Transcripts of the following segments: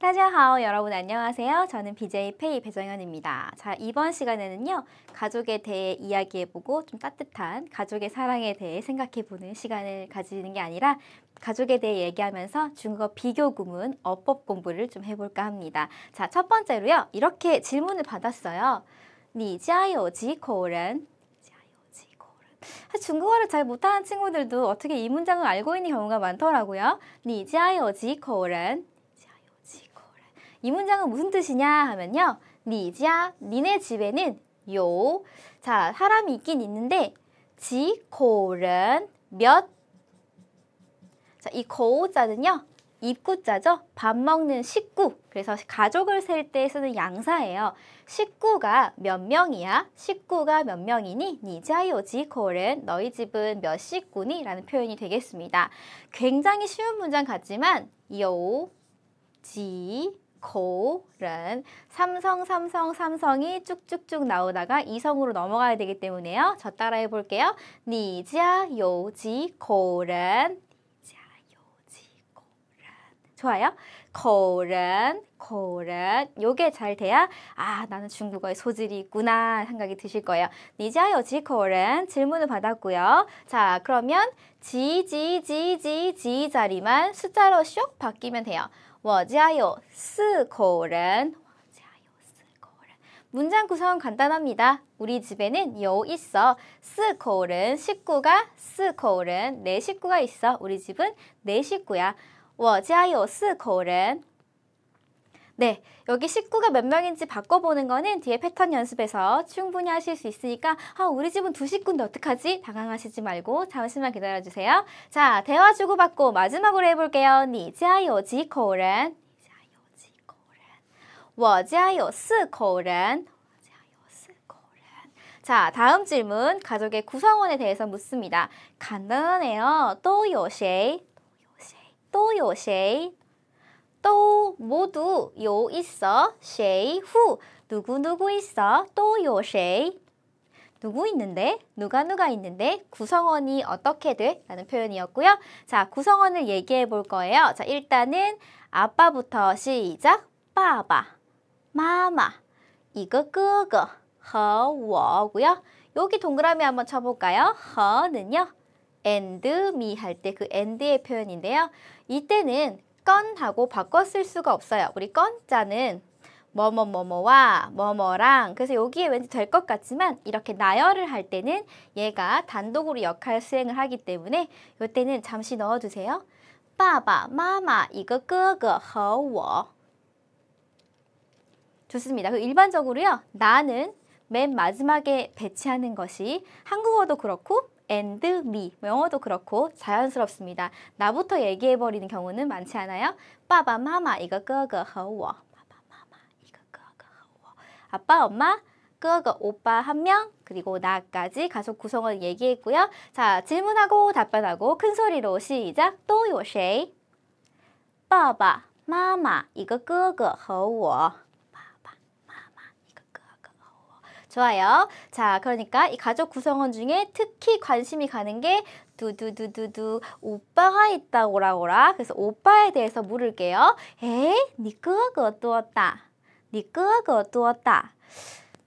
따자하오 여러분 안녕하세요. 저는 BJ 페이 배정현입니다. 자 이번 시간에는요 가족에 대해 이야기해보고 좀 따뜻한 가족의 사랑에 대해 생각해보는 시간을 가지는 게 아니라 가족에 대해 얘기하면서 중국어 비교 구문 어법 공부를 좀 해볼까 합니다. 자 첫 번째로요 이렇게 질문을 받았어요. 니자요지코렌 네, 아, 중국어를 잘 못하는 친구들도 어떻게 이 문장을 알고 있는 경우가 많더라고요. 니자요지코렌 네, 이 문장은 무슨 뜻이냐 하면요. 니자 니네 집에는 요. 자, 사람이 있긴 있는데 지, 고른, 몇. 자, 이 고자는요. 입구자죠. 밥 먹는 식구. 그래서 가족을 셀 때 쓰는 양사예요. 식구가 몇 명이야? 식구가 몇 명이니? 니자요지 콜른 너희 집은 몇 식구니? 라는 표현이 되겠습니다. 굉장히 쉬운 문장 같지만 요, 지, 고란 삼성 삼성 삼성이 쭉쭉쭉 나오다가 이성으로 넘어가야 되기 때문에요. 저 따라해 볼게요. 니자 요지 고란 니자 요지 고란 좋아요. 고른고른 요게 잘 돼야 아 나는 중국어에 소질이 있구나 생각이 드실 거예요. 니자 요지 고른 질문을 받았고요. 자 그러면 지지지지지 자리만 숫자로 쇽 바뀌면 돼요. 我家有四口人문장 구성 은 간단합니다. 우리 집에는 요 있어. 스코른 식구가 스코른 내 네 식구가 있어. 우리 집은 내 네 식구야. 我家有四口人 네, 여기 식구가 몇 명인지 바꿔보는 거는 뒤에 패턴 연습에서 충분히 하실 수 있으니까 아, 우리 집은 두 식구인데 어떡하지? 당황하시지 말고 잠시만 기다려주세요. 자, 대화 주고받고 마지막으로 해볼게요. 你家有几口人?我家有四口人. 자, 다음 질문 가족의 구성원에 대해서 묻습니다. 간단하네요. 또요 쉐이? 또요 쉐이? 또 모두 요 있어 쉐이 후 누구 누구 있어 또 요 쉐이 누구 있는데 누가 누가 있는데 구성원이 어떻게 돼? 라는 표현이었고요. 자 구성원을 얘기해 볼 거예요. 자 일단은 아빠부터 시작 빠바 마마 이거 끄거 허워고요. 여기 동그라미 한번 쳐볼까요? 허는요. and me 할 때 그 and의 표현인데요. 이때는 건 하고 바꿔 쓸 수가 없어요. 우리 건 자는 뭐뭐뭐뭐와 뭐뭐랑 그래서 여기에 왠지 될 것 같지만 이렇게 나열을 할 때는 얘가 단독으로 역할 수행을 하기 때문에 이때는 잠시 넣어두세요. 爸爸마妈一个哥哥和워 좋습니다. 일반적으로요. 나는 맨 마지막에 배치하는 것이 한국어도 그렇고 and me 영어도 그렇고 자연스럽습니다. 나부터 얘기해버리는 경우는 많지 않아요. 빠바 마마 이거 끄거 허워 빠바 마마 이거 끄거 허워 아빠 엄마 끄거 오빠 한 명 그리고 나까지 가족 구성원 얘기했고요. 자 질문하고 답변하고 큰 소리로 시작 또 요쉐이 빠바 마마 이거 끄거 허워 좋아요. 자, 그러니까 이 가족 구성원 중에 특히 관심이 가는 게 두두두두두 오빠가 있다고라오라 그래서 오빠에 대해서 물을게요. 에? 이 니끄그 어두었다 니끄그 어두었다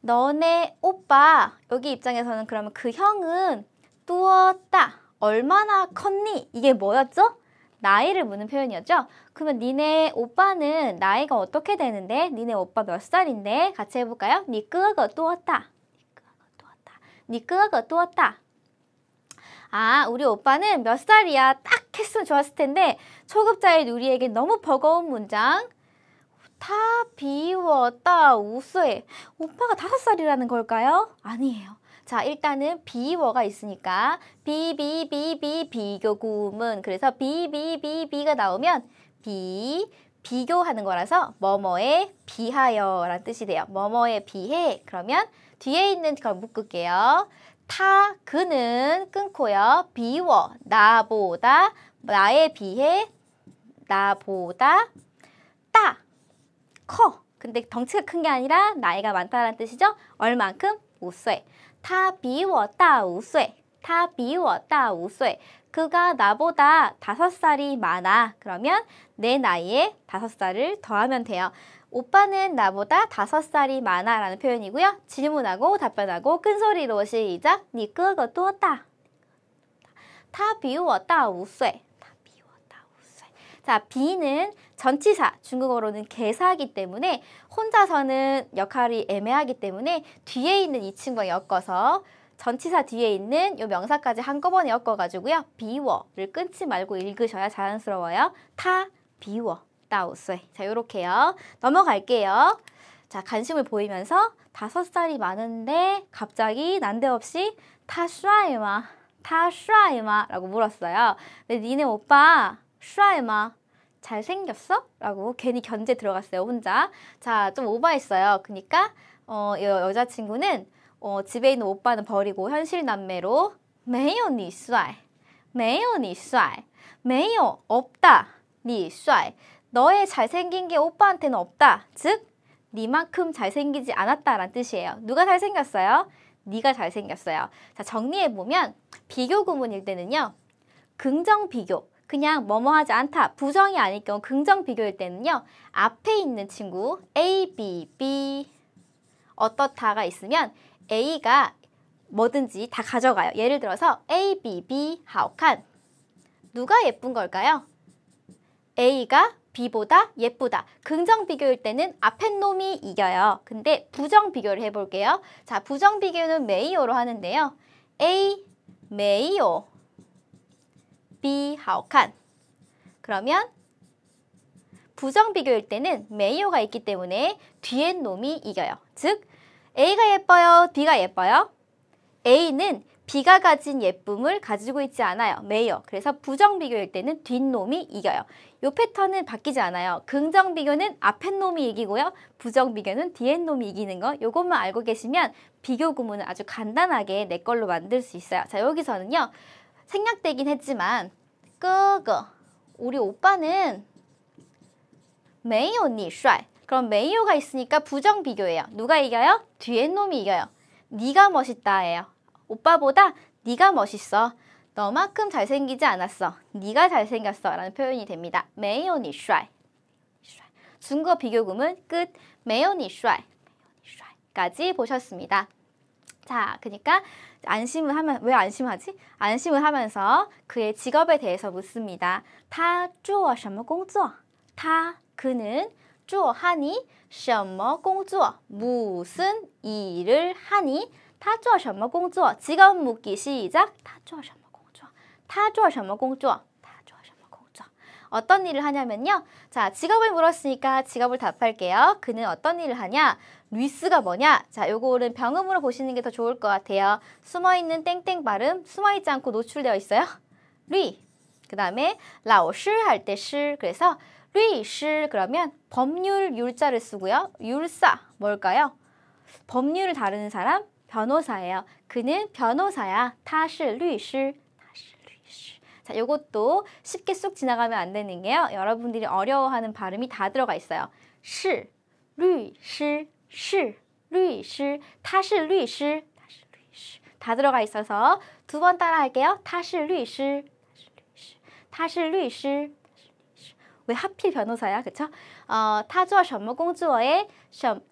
너네 오빠 여기 입장에서는 그러면 그 형은 뚜었다. 얼마나 컸니? 이게 뭐였죠? 나이를 묻는 표현이었죠? 그러면 니네 오빠는 나이가 어떻게 되는데? 니네 오빠 몇 살인데? 같이 해볼까요? 니끄가 또 왔다. 니끄가 또 왔다. 니끄가 또 왔다. 아, 우리 오빠는 몇 살이야? 딱 했으면 좋았을 텐데 초급자인 우리에게 너무 버거운 문장 다 비웠다 우스에 오빠가 다섯 살이라는 걸까요? 아니에요. 자, 일단은 비워가 있으니까 비비비비 비교 구문 그래서 비비비비가 나오면 비 비교하는 거라서 뭐뭐에 비하여 라는 뜻이 돼요. 뭐뭐에 비해 그러면 뒤에 있는 걸 묶을게요. 타, 그는 끊고요. 비워, 나보다, 나에 비해, 나보다, 따, 커. 근데 덩치가 큰 게 아니라 나이가 많다라는 뜻이죠. 얼만큼? 5세. 他比我大五岁.他比我大五岁. 그가 나보다 다섯 살이 많아. 그러면 내 나이에 다섯 살을 더하면 돼요. 오빠는 나보다 다섯 살이 많아 라는 표현이고요. 질문하고 답변하고 큰 소리로 시작. 니끄그것다다비比我大五岁 자, 비는 전치사, 중국어로는 개사기 때문에 혼자서는 역할이 애매하기 때문에 뒤에 있는 이친구가 엮어서 전치사 뒤에 있는 요 명사까지 한꺼번에 엮어가지고요. 비워를 끊지 말고 읽으셔야 자연스러워요. 타, 비워, 따오쇠. 자, 요렇게요. 넘어갈게요. 자, 관심을 보이면서 다섯 살이 많은데 갑자기 난데없이 타슈아이마, 타슈아이마라고 물었어요. 근데 니네 오빠 帅마 잘생겼어? 라고 괜히 견제 들어갔어요, 혼자. 자, 좀 오버했어요. 그니까, 어, 여자친구는, 어, 집에 있는 오빠는 버리고 현실 남매로, 매요, 니帥. 매요, 니帥. 매요, 없다. 니帥. 너의 잘생긴 게 오빠한테는 없다. 즉, 니만큼 잘생기지 않았다란 뜻이에요. 누가 잘생겼어요? 니가 잘생겼어요. 자, 정리해보면, 비교 구문일 때는요, 긍정 비교. 그냥 뭐뭐하지 않다, 부정이 아닐 경우 긍정 비교일 때는요. 앞에 있는 친구 A, B, B 어떻다가 있으면 A가 뭐든지 다 가져가요. 예를 들어서 A, B, B 하옥한 누가 예쁜 걸까요? A가 B보다 예쁘다. 긍정 비교일 때는 앞에 놈이 이겨요. 근데 부정 비교를 해볼게요. 자, 부정 비교는 메이오로 하는데요. A, 메이오 비 하오칸. 그러면 부정 비교일 때는 메이오가 있기 때문에 뒤에 놈이 이겨요. 즉 A가 예뻐요, B가 예뻐요? A는 B가 가진 예쁨을 가지고 있지 않아요. 메이어. 그래서 부정 비교일 때는 뒷놈이 이겨요. 요 패턴은 바뀌지 않아요. 긍정 비교는 앞에 놈이 이기고요. 부정 비교는 뒤에 놈이 이기는 거. 요것만 알고 계시면 비교 구문을 아주 간단하게 내 걸로 만들 수 있어요. 자, 여기서는요. 생략되긴 했지만 끄거 우리 오빠는 메이오 니帥 그럼 메이오가 있으니까 부정 비교예요. 누가 이겨요? 뒤에 놈이 이겨요. 네가 멋있다예요. 오빠보다 네가 멋있어. 너만큼 잘생기지 않았어. 네가 잘생겼어. 라는 표현이 됩니다. 메이오 니帥 중국어 비교금은 끝. 메이오 니帥까지 보셨습니다. 자, 그러니까 안심을 하면 왜 안심하지? 안심을 하면서 그의 직업에 대해서 묻습니다. 타 주어 什么工作?타 그는 주어 하니 什么工作? 무슨 일을 하니? 타 주어 什么工作? 직업 묻기 시작. 타 주어 什么工作?타 주어 什么工作? 어떤 일을 하냐면요. 자, 직업을 물었으니까 직업을 답할게요. 그는 어떤 일을 하냐? 루스가 뭐냐? 자, 요거는 병음으로 보시는 게 더 좋을 것 같아요. 숨어있는 땡땡 발음, 숨어있지 않고 노출되어 있어요. 루이. 그 다음에 라오시 할때 실. 그래서 루이시 그러면 법률 율자를 쓰고요. 율사 뭘까요? 법률을 다루는 사람 변호사예요. 그는 변호사야. 타시 루이시. 자, 요것도 쉽게 쑥 지나가면 안 되는 게요. 여러분들이 어려워하는 발음이 다 들어가 있어요. 시, 루이시, 시, 루이시, 타시 루이시, 타시 루이시 다 들어가 있어서 두 번 따라 할게요. 타시 루이시, 타시 루이시, 왜 하필 변호사야, 그쵸? 어, 타주어 셔머공주어의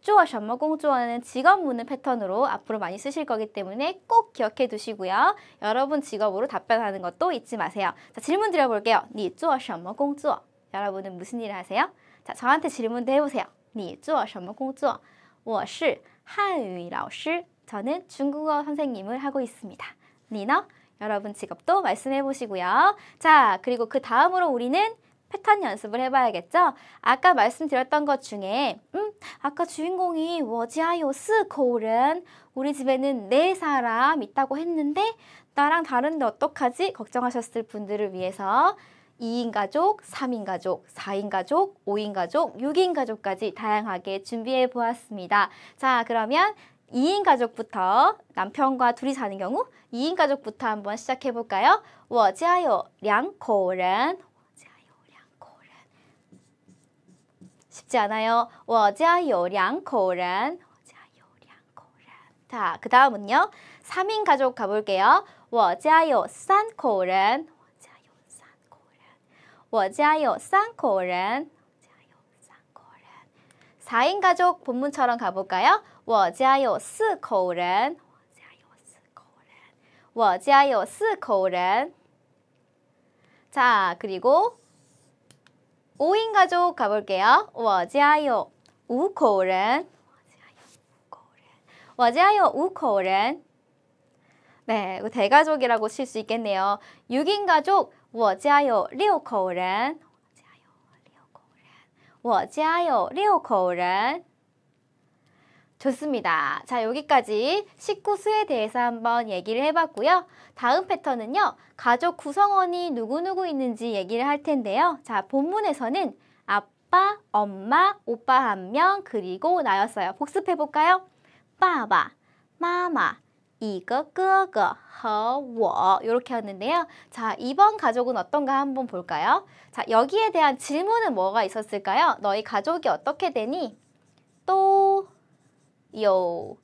주어 셔머공주어는 직업 묻는 패턴으로 앞으로 많이 쓰실 거기 때문에 꼭 기억해 두시고요. 여러분 직업으로 답변하는 것도 잊지 마세요. 자, 질문 드려볼게요. 니 주어 셔머공주어 여러분은 무슨 일을 하세요? 자, 저한테 질문도 해보세요. 니 주어 셔머공주어 我是 한유이 라오 저는 중국어 선생님을 하고 있습니다. 니너 여러분 직업도 말씀해 보시고요. 자, 그리고 그 다음으로 우리는 패턴 연습을 해봐야겠죠? 아까 말씀드렸던 것 중에, 음, 아까 주인공이 워지아요스 거울은 우리 집에는 네 사람 있다고 했는데 나랑 다른데 어떡하지? 걱정하셨을 분들을 위해서 2인 가족, 3인 가족, 4인 가족, 5인 가족, 6인 가족까지 다양하게 준비해 보았습니다. 자, 그러면 2인 가족부터 남편과 둘이 사는 경우 2인 가족부터 한번 시작해 볼까요? 我家有两口人. 쉽지 않아요. 我家有两口人. 자, 그 다음은요. 3인 가족 가볼게요. 我家有三口人. 我家有三口人。4인 가족 본문처럼 가볼까요? 我家有四口人.我家有四口人我家 자, 그리고 5인 가족 가볼게요. 我家有五口人.我家有五口人. 네, 대가족이라고 칠 수 있겠네요. 6인 가족 我家有六口人.我家有六口人.我家有六口人. 좋습니다. 자, 여기까지 식구 수에 대해서 한번 얘기를 해봤고요. 다음 패턴은요. 가족 구성원이 누구누구 있는지 얘기를 할 텐데요. 자, 본문에서는 아빠, 엄마, 오빠 한 명, 그리고 나였어요. 복습해볼까요? 빠바, 마마, 이거 그거 허워 이렇게 하는데요. 자, 이번 가족은 어떤가 한번 볼까요? 자, 여기에 대한 질문은 뭐가 있었을까요? 너희 가족이 어떻게 되니? 또, 요,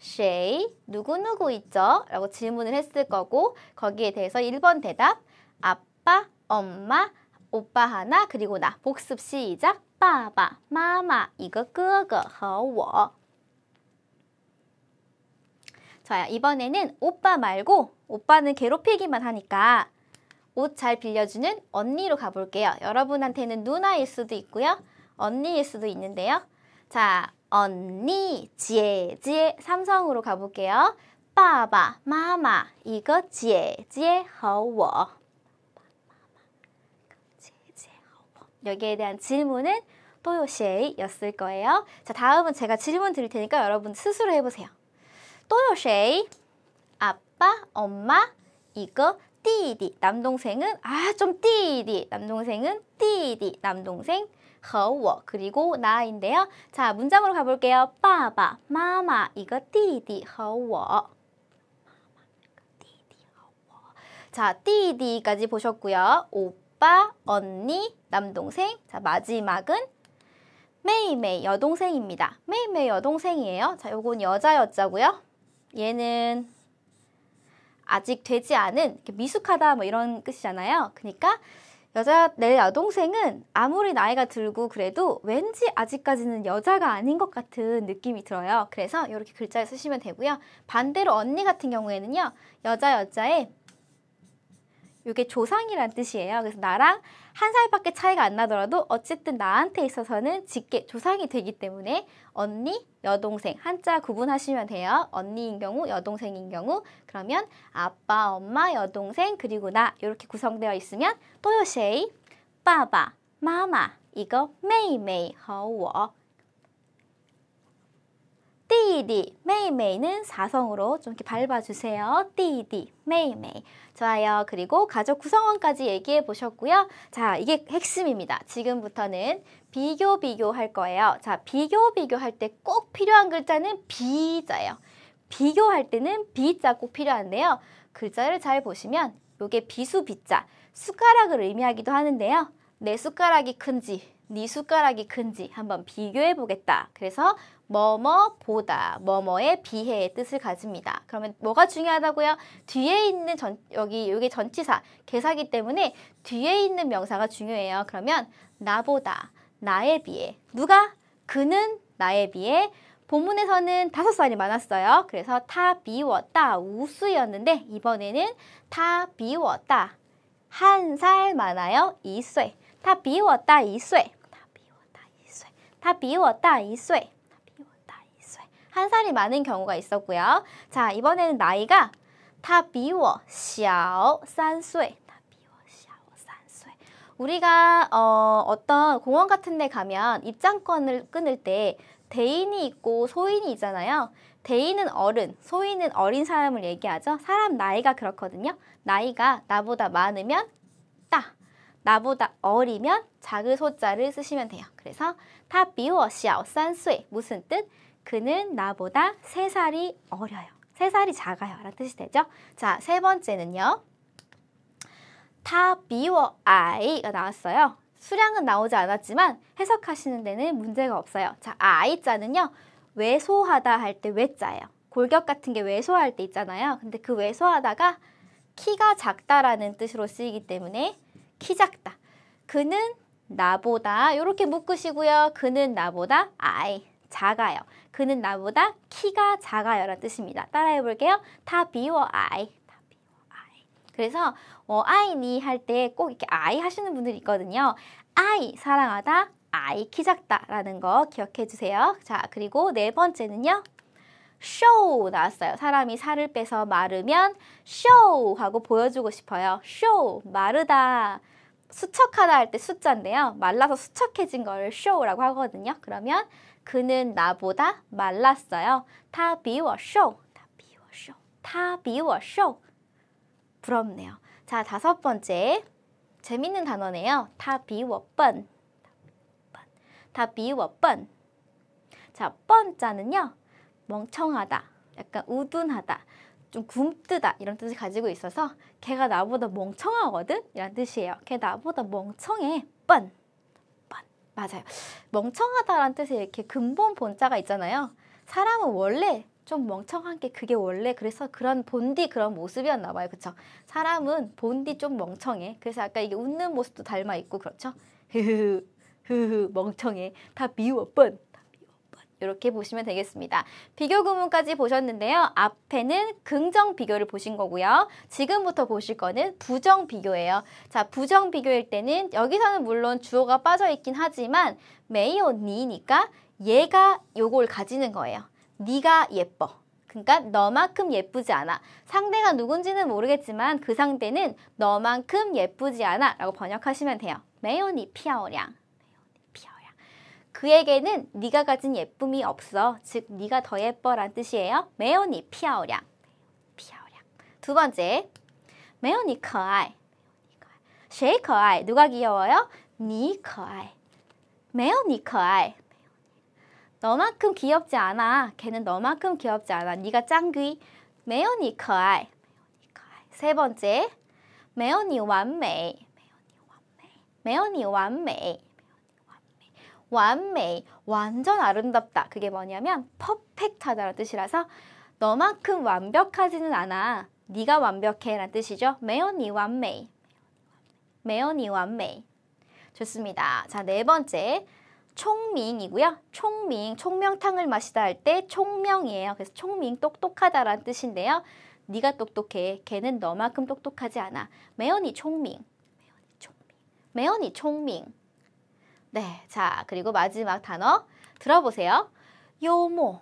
쉐이, 누구누구 있죠? 라고 질문을 했을 거고 거기에 대해서 1번 대답, 아빠, 엄마, 오빠 하나, 그리고 나, 복습 시작, 빠바, 마마, 이거 그거 허워 좋아요. 이번에는 오빠 말고 오빠는 괴롭히기만 하니까 옷 잘 빌려주는 언니로 가볼게요. 여러분한테는 누나일 수도 있고요. 언니일 수도 있는데요. 자, 언니, 지혜, 지혜, 삼성으로 가볼게요. 빠바, 마마, 이거 지혜, 지혜, 허워. 여기에 대한 질문은 또요시에이였을 거예요. 자, 다음은 제가 질문 드릴 테니까 여러분 스스로 해보세요. 또 요쉐이 아빠, 엄마, 이거 띠디 남동생은 아좀 띠디 남동생은 띠디 남동생 和我 그리고 나인데요. 자 문장으로 가볼게요. 빠바, 마마 이거 띠디 和我 자, 띠디까지 보셨고요. 오빠, 언니, 남동생. 자, 마지막은 메이메 여동생입니다. 메이메 여동생이에요. 자, 요건 여자 였자고요 얘는 아직 되지 않은 미숙하다 뭐 이런 뜻이잖아요. 그러니까 여자 내 여동생은 아무리 나이가 들고 그래도 왠지 아직까지는 여자가 아닌 것 같은 느낌이 들어요. 그래서 이렇게 글자를 쓰시면 되고요. 반대로 언니 같은 경우에는요. 여자 여자에 이게 조상이란 뜻이에요. 그래서 나랑 한 살밖에 차이가 안 나더라도 어쨌든 나한테 있어서는 직계 조상이 되기 때문에 언니, 여동생 한자 구분하시면 돼요. 언니인 경우, 여동생인 경우 그러면 아빠, 엄마, 여동생 그리고 나 이렇게 구성되어 있으면 또요세이, 빠바, 마마 이거 메이메이 허워 띠디, 메이메이는 사성으로좀 이렇게 밟아주세요. 띠디, 메이메이. 좋아요. 그리고 가족 구성원까지 얘기해 보셨고요. 자, 이게 핵심입니다. 지금부터는 비교, 비교할 거예요. 자, 비교, 비교할 때 꼭 필요한 글자는 비자예요. 비교할 때는 비자 꼭 필요한데요. 글자를 잘 보시면 요게 비수 비자, 숟가락을 의미하기도 하는데요. 내 네, 숟가락이 큰지, 네 숟가락이 큰지 한번 비교해 보겠다. 그래서 뭐뭐 보다, 뭐뭐에 비해의 뜻을 가집니다. 그러면 뭐가 중요하다고요? 뒤에 있는 전, 여기 여기 전치사, 개사기 때문에 뒤에 있는 명사가 중요해요. 그러면 나보다, 나에 비해, 누가? 그는 나에 비해 본문에서는 다섯 살이 많았어요. 그래서 타 비웠다 우수였는데 이번에는 타 비웠다 한 살 많아요 이쇠 他比我大一岁。他比我大一岁。他比我大一岁。他比我大一岁.한 살이 많은 경우가 있었고요. 자, 이번에는 나이가 다 비워 小三岁.다 비워 小三岁. 우리가 어, 어떤 공원 같은 데 가면 입장권을 끊을 때 대인이 있고 소인이 있잖아요. 대인은 어른, 소인은 어린 사람을 얘기하죠. 사람 나이가 그렇거든요. 나이가 나보다 많으면 따. 나보다 어리면 작은 소자를 쓰시면 돼요. 그래서 타비워 샤오산수에 무슨 뜻? 그는 나보다 세살이 어려요. 세살이 작아요. 라는 뜻이 되죠. 자, 세 번째는요. 타비워 아이가 나왔어요. 수량은 나오지 않았지만 해석하시는 데는 문제가 없어요. 자, 아이자는요. 왜소하다 할 때 왜자예요. 골격 같은 게 왜소할 때 있잖아요. 근데 그 왜소하다가 키가 작다라는 뜻으로 쓰이기 때문에 키 작다. 그는 나보다 이렇게 묶으시고요. 그는 나보다 아이 작아요. 그는 나보다 키가 작아요 라는 뜻입니다. 따라해 볼게요. 다 비워 아이 그래서 어, 아이니 할 때 꼭 이렇게 아이 하시는 분들이 있거든요. 아이 사랑하다, 아이 키 작다라는 거 기억해 주세요. 자 그리고 네 번째는요. 쇼 나왔어요. 사람이 살을 빼서 마르면 쇼 하고 보여주고 싶어요. 쇼 마르다. 수척하다 할 때 숫자인데요. 말라서 수척해진 걸 show라고 하거든요. 그러면 그는 나보다 말랐어요. 타 비워 쇼. 타 비워 쇼. 타 비워 쇼. 부럽네요. 자, 다섯 번째. 재밌는 단어네요. 타 비워 뻔. 다 비워 뻔. 자, 뻔 자는요. 멍청하다. 약간 우둔하다. 좀 굼뜨다 이런 뜻을 가지고 있어서 걔가 나보다 멍청하거든 이런 뜻이에요. 걔 나보다 멍청해. 뻔. 뻔. 맞아요. 멍청하다라는 뜻에 이렇게 근본 본자가 있잖아요. 사람은 원래 좀 멍청한 게 그게 원래 그래서 그런 본디 그런 모습이었나 봐요. 그렇죠? 사람은 본디 좀 멍청해. 그래서 아까 이게 웃는 모습도 닮아 있고 그렇죠? 흐흐 흐흐 멍청해. 다 미워. 뻔. 이렇게 보시면 되겠습니다. 비교 구문까지 보셨는데요. 앞에는 긍정 비교를 보신 거고요. 지금부터 보실 거는 부정 비교예요. 자, 부정 비교일 때는 여기서는 물론 주어가 빠져 있긴 하지만 메이 니니까 얘가 요걸 가지는 거예요. 네가 예뻐. 그러니까 너만큼 예쁘지 않아. 상대가 누군지는 모르겠지만 그 상대는 너만큼 예쁘지 않아 라고 번역하시면 돼요. 메이니 피아오량. 그에게는 네가 가진 예쁨이 없어. 즉 네가 더 예뻐란 뜻이에요. 매연이 피아오량. 피아오량. 두 번째. 매연이 커아이. 谁可爱? 누가 귀여워요? 니可爱. 매연이 커아이. 너만큼 귀엽지 않아. 걔는 너만큼 귀엽지 않아. 네가 짱귀. 매연이 커아이. 세 번째. 매연이 완매. 매연이 완매. 매연이 완매. 완美, 완전 아름답다. 그게 뭐냐면 퍼펙트하다는 뜻이라서 너만큼 완벽하지는 않아. 네가 완벽해라는 뜻이죠. 매연이 완매. 매연이 완매. 좋습니다. 자, 네 번째. 총밍이고요. 총밍, 총명탕을 마시다 할 때 총명이에요. 그래서 총밍 똑똑하다라는 뜻인데요. 네가 똑똑해. 걔는 너만큼 똑똑하지 않아. 매연이 총밍. 매연이 총밍. 매연이 총밍. 네, 자 그리고 마지막 단어 들어보세요. 요모,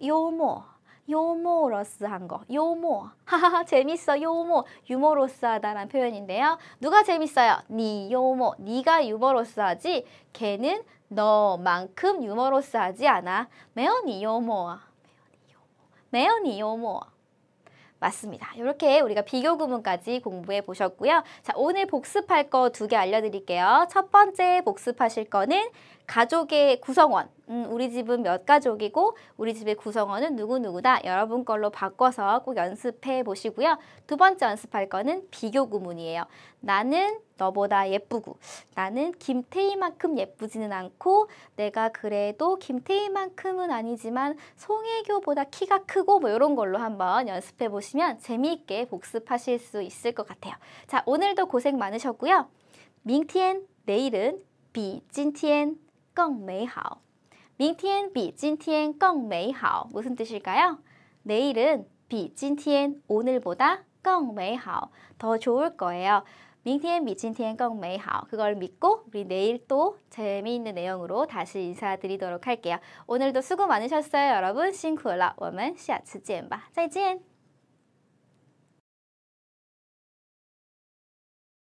요모, 요모러스한 거, 요모, 하하하 재밌어, 요모, 유머러스하다는 표현인데요. 누가 재밌어요? 니 요모, 니가 유머러스하지, 걔는 너만큼 유머러스하지 않아. 매연이 요모, 매연이 요모, 매연이 요모. 맞습니다. 이렇게 우리가 비교 구문까지 공부해 보셨고요. 자, 오늘 복습할 거 두 개 알려드릴게요. 첫 번째 복습하실 거는 가족의 구성원, 음, 우리 집은 몇 가족이고 우리 집의 구성원은 누구누구다 여러분 걸로 바꿔서 꼭 연습해 보시고요. 두 번째 연습할 거는 비교 구문이에요. 나는 너보다 예쁘고 나는 김태희만큼 예쁘지는 않고 내가 그래도 김태희만큼은 아니지만 송혜교보다 키가 크고 뭐 이런 걸로 한번 연습해 보시면 재미있게 복습하실 수 있을 것 같아요. 자 오늘도 고생 많으셨고요. 밍티엔 내일은 비찐티엔 更美好.明天 비今天 更美好. 무슨 뜻일까요? 내일은 비今天 오늘보다 更美好.더 좋을 거예요. 明天 비今天 更美好. 그걸 믿고 우리 내일 또 재미있는 내용으로 다시 인사드리도록 할게요. 오늘도 수고 많으셨어요, 여러분. 辛苦了.我们下次见吧.再见.